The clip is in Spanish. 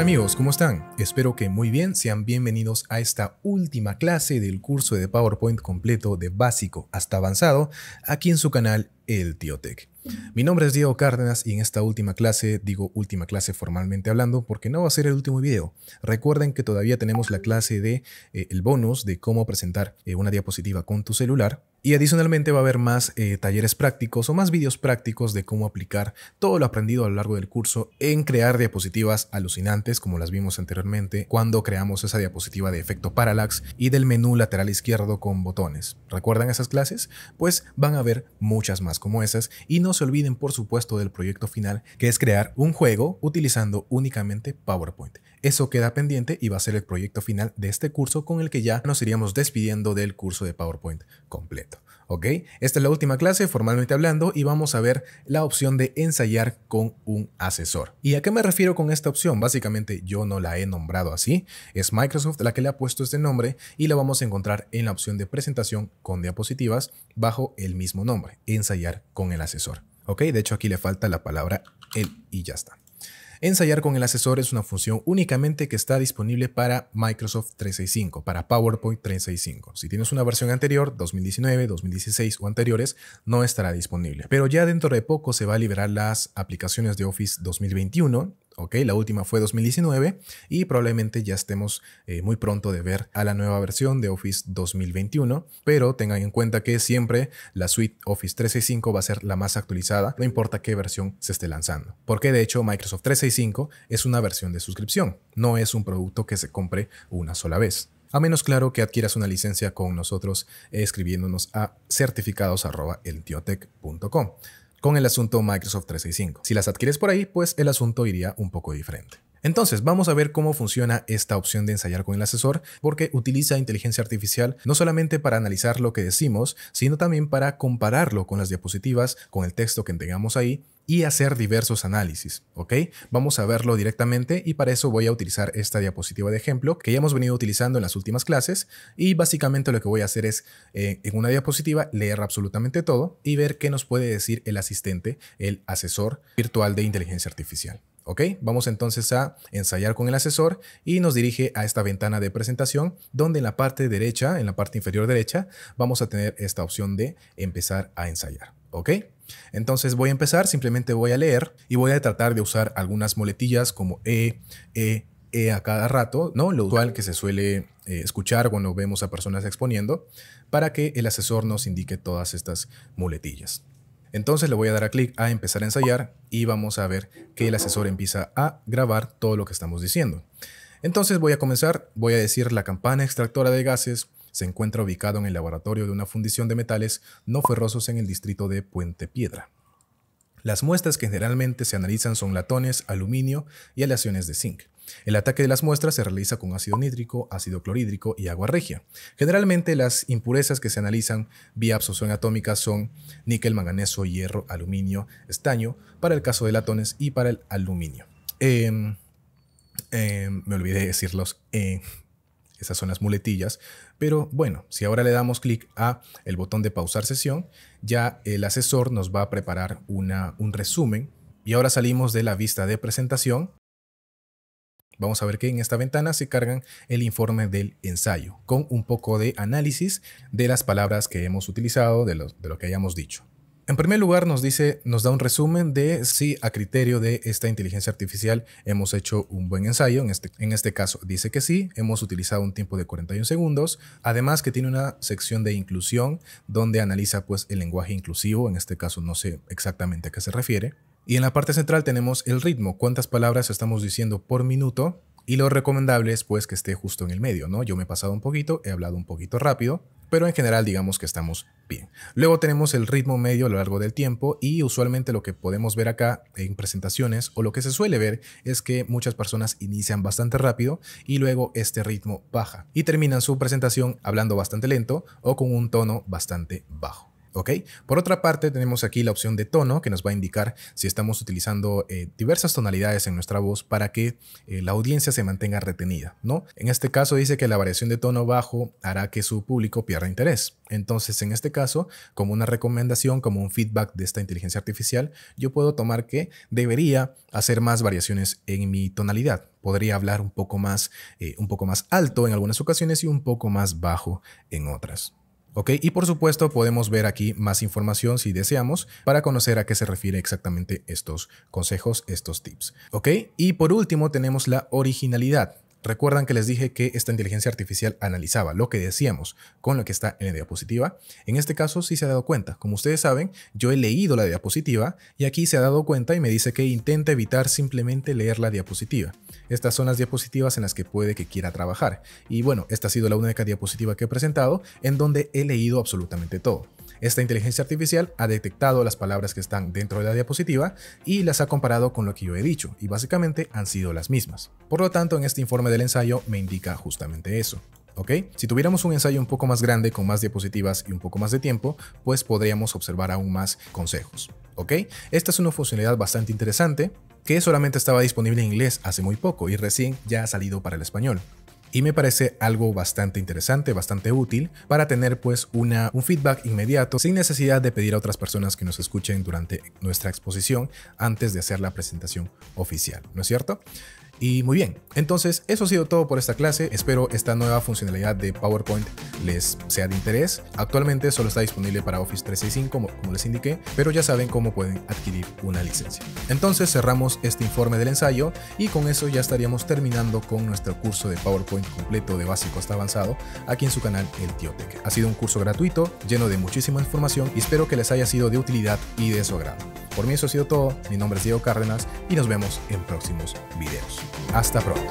amigos? ¿Cómo están? Espero que muy bien, sean bienvenidos a esta última clase del curso de PowerPoint completo de básico hasta avanzado aquí en su canal El Tiotech. Mi nombre es Diego Cárdenas y en esta última clase, digo última clase formalmente hablando, porque no va a ser el último video. Recuerden que todavía tenemos la clase de eh, el bonus de cómo presentar eh, una diapositiva con tu celular. Y adicionalmente va a haber más eh, talleres prácticos o más vídeos prácticos de cómo aplicar todo lo aprendido a lo largo del curso en crear diapositivas alucinantes, como las vimos anteriormente, cuando creamos esa diapositiva de efecto parallax y del menú lateral izquierdo con botones. ¿Recuerdan esas clases? Pues van a haber muchas más como esas y no se olviden por supuesto del proyecto final, que es crear un juego utilizando únicamente PowerPoint. Eso queda pendiente y va a ser el proyecto final de este curso con el que ya nos iríamos despidiendo del curso de PowerPoint completo. ¿Ok? Esta es la última clase formalmente hablando y vamos a ver la opción de ensayar con un asesor. ¿Y a qué me refiero con esta opción? Básicamente yo no la he nombrado así, es Microsoft la que le ha puesto este nombre y la vamos a encontrar en la opción de presentación con diapositivas bajo el mismo nombre, ensayar con el asesor. ¿Ok? De hecho aquí le falta la palabra el y ya está. Ensayar con el asesor es una función únicamente que está disponible para Microsoft 365, para PowerPoint 365. Si tienes una versión anterior, 2019, 2016 o anteriores, no estará disponible. Pero ya dentro de poco se va a liberar las aplicaciones de Office 2021 ¿ok? La última fue 2019 y probablemente ya estemos eh, muy pronto de ver a la nueva versión de Office 2021, pero tengan en cuenta que siempre la suite Office 365 va a ser la más actualizada, no importa qué versión se esté lanzando, porque de hecho Microsoft 365 es una versión de suscripción, no es un producto que se compre una sola vez. A menos claro que adquieras una licencia con nosotros escribiéndonos a certificados.eltiotech.com con el asunto Microsoft 365. Si las adquieres por ahí, pues el asunto iría un poco diferente. Entonces, vamos a ver cómo funciona esta opción de ensayar con el asesor, porque utiliza inteligencia artificial no solamente para analizar lo que decimos, sino también para compararlo con las diapositivas, con el texto que tengamos ahí y hacer diversos análisis, ¿ok? Vamos a verlo directamente y para eso voy a utilizar esta diapositiva de ejemplo que ya hemos venido utilizando en las últimas clases y básicamente lo que voy a hacer es eh, en una diapositiva leer absolutamente todo y ver qué nos puede decir el asistente, el asesor virtual de inteligencia artificial. ¿Ok? Vamos entonces a ensayar con el asesor y nos dirige a esta ventana de presentación donde en la parte derecha, en la parte inferior derecha, vamos a tener esta opción de empezar a ensayar. ¿Ok? Entonces voy a empezar, simplemente voy a leer y voy a tratar de usar algunas muletillas como E, E, E a cada rato, ¿no? Lo usual que se suele eh, escuchar cuando vemos a personas exponiendo para que el asesor nos indique todas estas muletillas. Entonces le voy a dar a clic a empezar a ensayar y vamos a ver que el asesor empieza a grabar todo lo que estamos diciendo. Entonces voy a comenzar, voy a decir la campana extractora de gases se encuentra ubicado en el laboratorio de una fundición de metales no ferrosos en el distrito de Puente Piedra. Las muestras que generalmente se analizan son latones, aluminio y aleaciones de zinc. El ataque de las muestras se realiza con ácido nítrico, ácido clorhídrico y agua regia. Generalmente las impurezas que se analizan vía absorción atómica son níquel, manganeso, hierro, aluminio, estaño, para el caso de latones y para el aluminio. Em, em, me olvidé decirlos. Eh, esas son las muletillas. Pero bueno, si ahora le damos clic a el botón de pausar sesión, ya el asesor nos va a preparar un resumen. Y ahora salimos de la vista de presentación Vamos a ver que en esta ventana se cargan el informe del ensayo con un poco de análisis de las palabras que hemos utilizado, de lo, que hayamos dicho. En primer lugar, nos dice, nos da un resumen de si a criterio de esta inteligencia artificial hemos hecho un buen ensayo. En este, en este caso dice que sí, hemos utilizado un tiempo de 41 segundos. Además que tiene una sección de inclusión donde analiza pues el lenguaje inclusivo. En este caso no sé exactamente a qué se refiere. Y en la parte central tenemos el ritmo, cuántas palabras estamos diciendo por minuto y lo recomendable es pues que esté justo en el medio, ¿no? Yo me he pasado un poquito, he hablado un poquito rápido, pero en general digamos que estamos bien. Luego tenemos el ritmo medio a lo largo del tiempo y usualmente lo que podemos ver acá en presentaciones o lo que se suele ver es que muchas personas inician bastante rápido y luego este ritmo baja y terminan su presentación hablando bastante lento o con un tono bastante bajo. Por otra parte, tenemos aquí la opción de tono que nos va a indicar si estamos utilizando eh, diversas tonalidades en nuestra voz para que eh, la audiencia se mantenga retenida, ¿no? En este caso dice que la variación de tono bajo hará que su público pierda interés. Entonces, en este caso, como una recomendación, como un feedback de esta inteligencia artificial, yo puedo tomar que debería hacer más variaciones en mi tonalidad. Podría hablar un poco más, eh, un poco más alto en algunas ocasiones y un poco más bajo en otras. Y por supuesto podemos ver aquí más información si deseamos para conocer a qué se refiere exactamente estos consejos, estos tips, ¿ok? Y por último tenemos la originalidad. Recuerdan que les dije que esta inteligencia artificial analizaba lo que decíamos con lo que está en la diapositiva. En este caso sí se ha dado cuenta. Como ustedes saben, yo he leído la diapositiva y aquí se ha dado cuenta y me dice que intenta evitar simplemente leer la diapositiva. Estas son las diapositivas en las que puede que quiera trabajar. Y bueno, esta ha sido la única diapositiva que he presentado en donde he leído absolutamente todo. Esta inteligencia artificial ha detectado las palabras que están dentro de la diapositiva y las ha comparado con lo que yo he dicho, y básicamente han sido las mismas. Por lo tanto, en este informe del ensayo me indica justamente eso. ¿ok? Si tuviéramos un ensayo un poco más grande, con más diapositivas y un poco más de tiempo, pues podríamos observar aún más consejos, ¿ok? Esta es una funcionalidad bastante interesante que solamente estaba disponible en inglés hace muy poco y recién ya ha salido para el español y me parece algo bastante interesante, bastante útil para tener pues un feedback inmediato sin necesidad de pedir a otras personas que nos escuchen durante nuestra exposición antes de hacer la presentación oficial, ¿no es cierto? Y muy bien, entonces eso ha sido todo por esta clase, espero esta nueva funcionalidad de PowerPoint les sea de interés. Actualmente solo está disponible para Office 365, como, les indiqué, pero ya saben cómo pueden adquirir una licencia. Entonces cerramos este informe del ensayo y con eso ya estaríamos terminando con nuestro curso de PowerPoint completo de básico hasta avanzado aquí en su canal El Tío Ha sido un curso gratuito, lleno de muchísima información y espero que les haya sido de utilidad y de su agrado. Por mí eso ha sido todo, mi nombre es Diego Cárdenas y nos vemos en próximos videos. Hasta pronto.